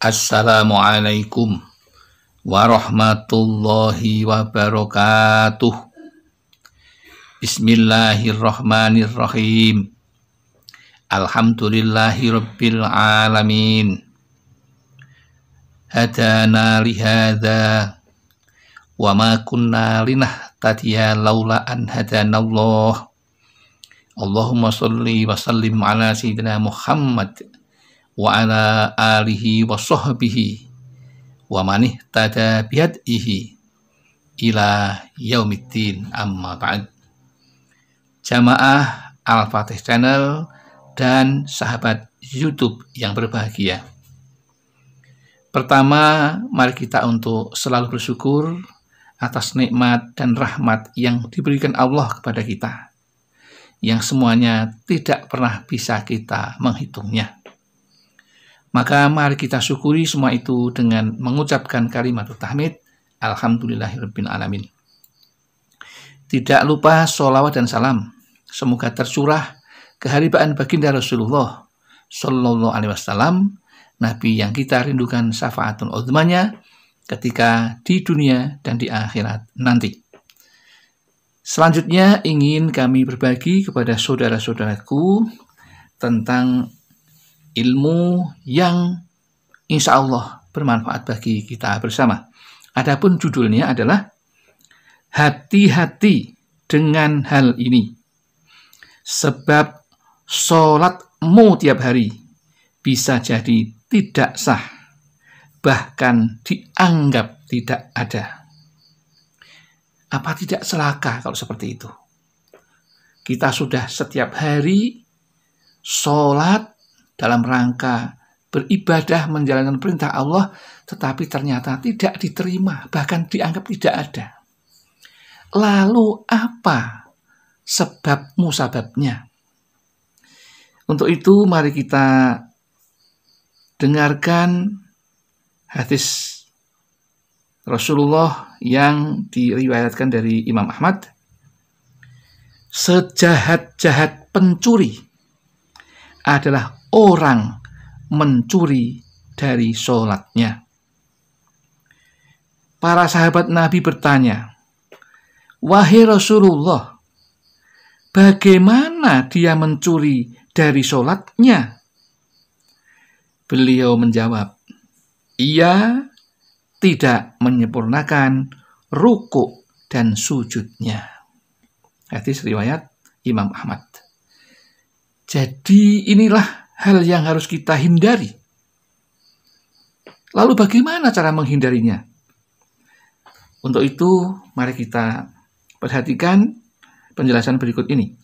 Assalamualaikum warahmatullahi wabarakatuh. Bismillahirrahmanirrahim. Alhamdulillahi rabbil alamin. Hadana lihada wa ma kunna linahtadiya laula an hadanallah. Allahumma salli wa sallim ala sayyidina Muhammad wa ala alihi wa sahbihi wa manih tada bihadihi ila yaumiddin amma ba'd jamaah Al-Fatih Channel dan sahabat YouTube yang berbahagia. Pertama, mari kita untuk selalu bersyukur atas nikmat dan rahmat yang diberikan Allah kepada kita, yang semuanya tidak pernah bisa kita menghitungnya maka mari kita syukuri semua itu dengan mengucapkan kalimat tahmid Alhamdulillahirabbil alamin. Tidak lupa sholawat dan salam semoga tercurah keharibaan baginda Rasulullah Shallallahu alaihi wasallam nabi yang kita rindukan syafaatul uzmanya ketika di dunia dan di akhirat nanti. Selanjutnya ingin kami berbagi kepada saudara-saudaraku tentang ilmu yang insya Allah bermanfaat bagi kita bersama. Adapun judulnya adalah hati-hati dengan hal ini. Sebab sholatmu tiap hari bisa jadi tidak sah, bahkan dianggap tidak ada. Apa tidak selaka kalau seperti itu? Kita sudah setiap hari sholat dalam rangka beribadah menjalankan perintah Allah tetapi ternyata tidak diterima bahkan dianggap tidak ada lalu apa sebab musababnya untuk itu mari kita dengarkan hadis Rasulullah yang diriwayatkan dari Imam Ahmad sejahat-jahat pencuri adalah orang mencuri dari sholatnya. Para sahabat Nabi bertanya, Wahai Rasulullah, bagaimana dia mencuri dari sholatnya? Beliau menjawab, ia tidak menyempurnakan ruku dan sujudnya. Hadis riwayat Imam Ahmad. Jadi inilah hal yang harus kita hindari. Lalu bagaimana cara menghindarinya? Untuk itu, mari kita perhatikan penjelasan berikut ini.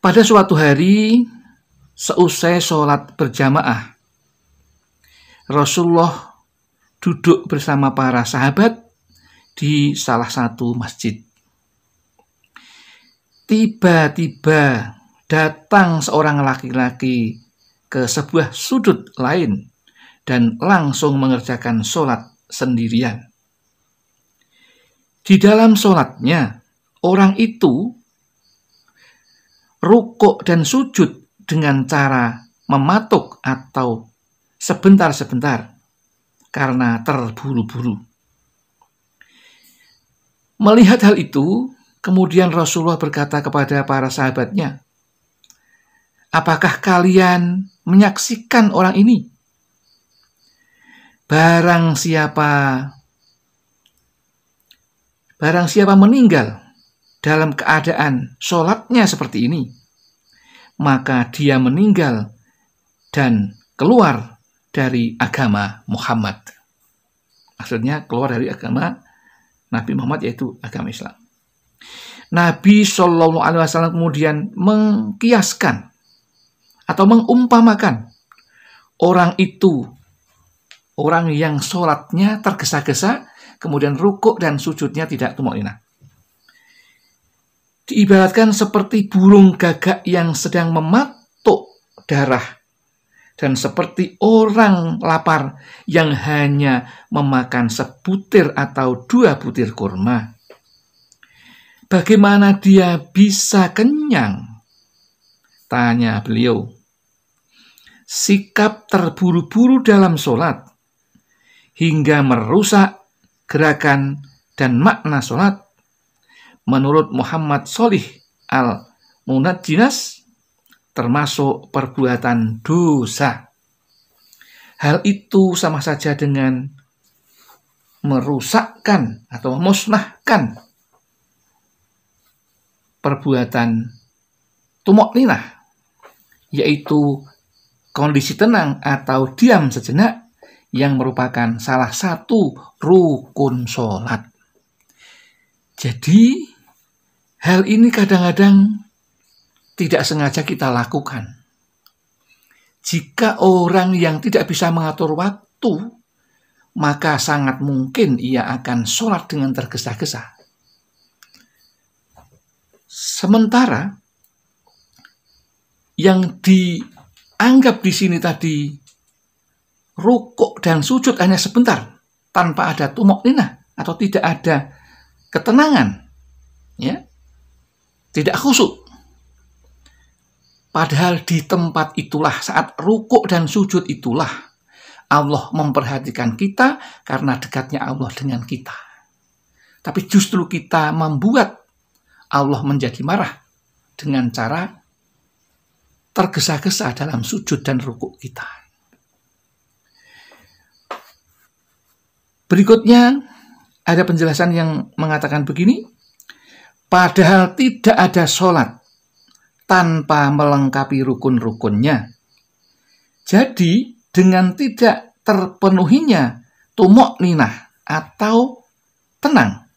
Pada suatu hari, seusai sholat berjamaah, Rasulullah duduk bersama para sahabat di salah satu masjid. Tiba-tiba datang seorang laki-laki ke sebuah sudut lain dan langsung mengerjakan sholat sendirian. Di dalam sholatnya, orang itu rukuk dan sujud dengan cara mematuk atau sebentar-sebentar karena terburu-buru. Melihat hal itu, kemudian Rasulullah berkata kepada para sahabatnya, Apakah kalian menyaksikan orang ini? Barang siapa barang siapa meninggal dalam keadaan sholatnya seperti ini, maka dia meninggal dan keluar dari agama Muhammad. Maksudnya keluar dari agama Nabi Muhammad yaitu agama Islam. Nabi Shallallahu Alaihi Wasallam kemudian mengkiaskan atau mengumpamakan orang itu orang yang sholatnya tergesa-gesa kemudian rukuk dan sujudnya tidak tumaknina diibaratkan seperti burung gagak yang sedang mematuk darah dan seperti orang lapar yang hanya memakan sebutir atau dua butir kurma. Bagaimana dia bisa kenyang? Tanya beliau sikap terburu-buru dalam sholat hingga merusak gerakan dan makna sholat. Menurut Muhammad Solih al-Munadjinas, termasuk perbuatan dosa. Hal itu sama saja dengan merusakkan atau memusnahkan perbuatan tumok ninah, yaitu kondisi tenang atau diam sejenak yang merupakan salah satu rukun sholat. Jadi, hal ini kadang-kadang tidak sengaja kita lakukan. Jika orang yang tidak bisa mengatur waktu, maka sangat mungkin ia akan sholat dengan tergesa-gesa. Sementara yang di anggap di sini tadi rukuk dan sujud hanya sebentar tanpa ada tumok nina atau tidak ada ketenangan ya tidak khusyuk padahal di tempat itulah saat rukuk dan sujud itulah Allah memperhatikan kita karena dekatnya Allah dengan kita tapi justru kita membuat Allah menjadi marah dengan cara tergesa-gesa dalam sujud dan rukuk kita. Berikutnya ada penjelasan yang mengatakan begini, padahal tidak ada sholat tanpa melengkapi rukun-rukunnya. Jadi dengan tidak terpenuhinya tumok ninah atau tenang,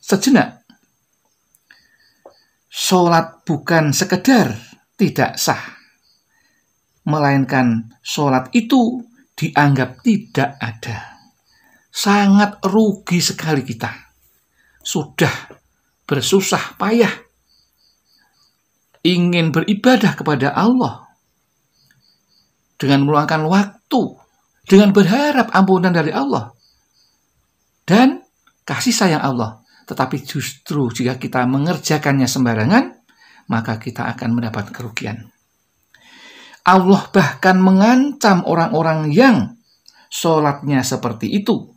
sejenak. Sholat bukan sekedar tidak sah. Melainkan sholat itu dianggap tidak ada. Sangat rugi sekali kita. Sudah bersusah payah. Ingin beribadah kepada Allah. Dengan meluangkan waktu. Dengan berharap ampunan dari Allah. Dan kasih sayang Allah. Tetapi justru jika kita mengerjakannya sembarangan, maka kita akan mendapat kerugian. Allah bahkan mengancam orang-orang yang sholatnya seperti itu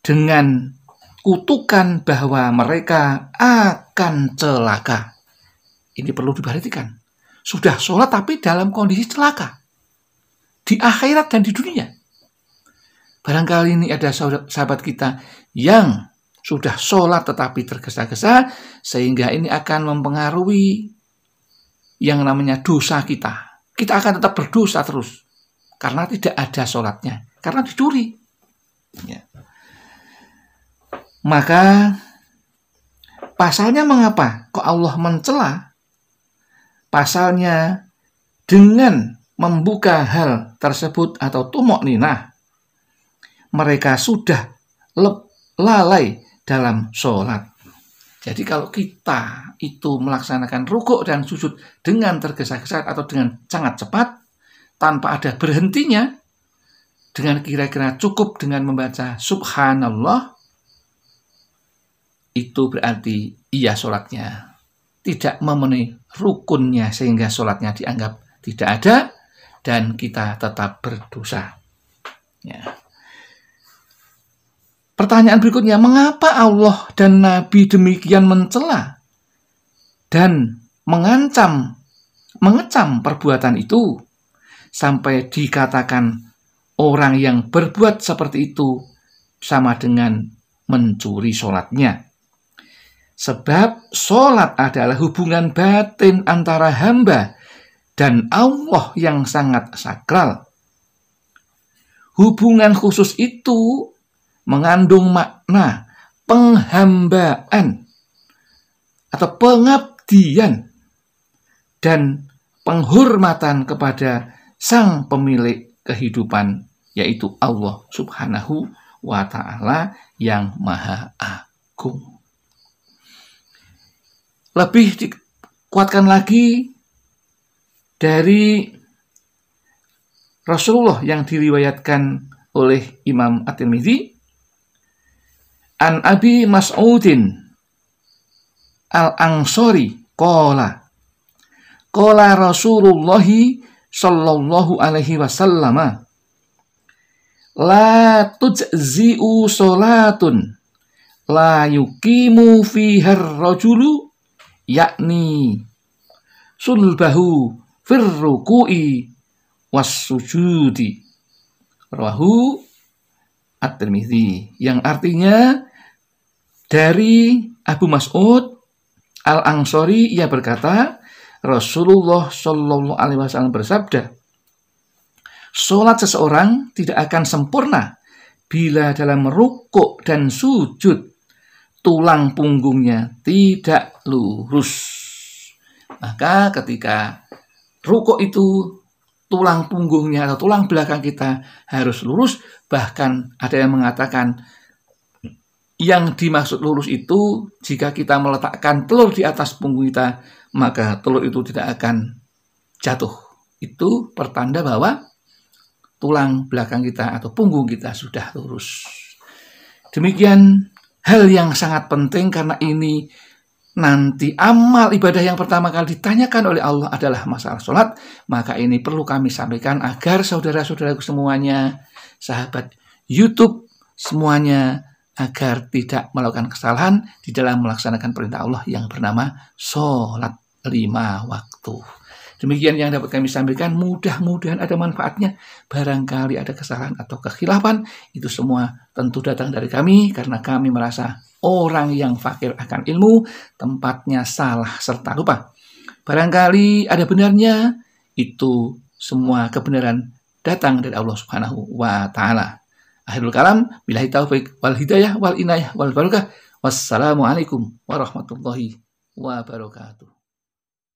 dengan kutukan bahwa mereka akan celaka. Ini perlu diperhatikan. Sudah sholat tapi dalam kondisi celaka. Di akhirat dan di dunia. Barangkali ini ada sahabat kita yang sudah sholat tetapi tergesa-gesa, sehingga ini akan mempengaruhi yang namanya dosa kita. Kita akan tetap berdosa terus karena tidak ada sholatnya, karena dicuri. Ya. Maka pasalnya mengapa? Kok Allah mencela? Pasalnya dengan membuka hal tersebut atau tumok ninah, mereka sudah lalai dalam sholat. Jadi kalau kita itu melaksanakan rukuk dan sujud dengan tergesa-gesa atau dengan sangat cepat, tanpa ada berhentinya, dengan kira-kira cukup dengan membaca subhanallah, itu berarti ia sholatnya tidak memenuhi rukunnya sehingga sholatnya dianggap tidak ada dan kita tetap berdosa. Ya. Pertanyaan berikutnya, mengapa Allah dan Nabi demikian mencela dan mengancam, mengecam perbuatan itu sampai dikatakan orang yang berbuat seperti itu sama dengan mencuri sholatnya. Sebab sholat adalah hubungan batin antara hamba dan Allah yang sangat sakral. Hubungan khusus itu mengandung makna penghambaan atau pengabdian dan penghormatan kepada sang pemilik kehidupan yaitu Allah Subhanahu wa taala yang maha agung. Lebih dikuatkan lagi dari Rasulullah yang diriwayatkan oleh Imam At-Tirmidzi An Abi Mas'udin Al-Ansori Kola Kola Rasulullah Sallallahu alaihi wasallama La tujzi'u salatun La yukimu fihar rajulu Yakni Sulbahu Firruku'i Wassujudi Rahu At-Tirmidzi yang artinya dari Abu Mas'ud Al-Ansori ia berkata Rasulullah Shallallahu alaihi wasallam bersabda Solat seseorang tidak akan sempurna bila dalam rukuk dan sujud tulang punggungnya tidak lurus. Maka ketika rukuk itu tulang punggungnya atau tulang belakang kita harus lurus. Bahkan ada yang mengatakan yang dimaksud lurus itu jika kita meletakkan telur di atas punggung kita, maka telur itu tidak akan jatuh. Itu pertanda bahwa tulang belakang kita atau punggung kita sudah lurus. Demikian hal yang sangat penting karena ini nanti amal ibadah yang pertama kali ditanyakan oleh Allah adalah masalah sholat, maka ini perlu kami sampaikan agar saudara-saudaraku semuanya, sahabat YouTube semuanya, agar tidak melakukan kesalahan di dalam melaksanakan perintah Allah yang bernama sholat lima waktu. Demikian yang dapat kami sampaikan, mudah-mudahan ada manfaatnya. Barangkali ada kesalahan atau kekhilafan, itu semua tentu datang dari kami karena kami merasa orang yang fakir akan ilmu tempatnya salah serta lupa. Barangkali ada benarnya, itu semua kebenaran datang dari Allah Subhanahu wa taala. Akhirul kalam, billahi taufik wal hidayah wal inayah wal barakah. Wassalamualaikum warahmatullahi wabarakatuh.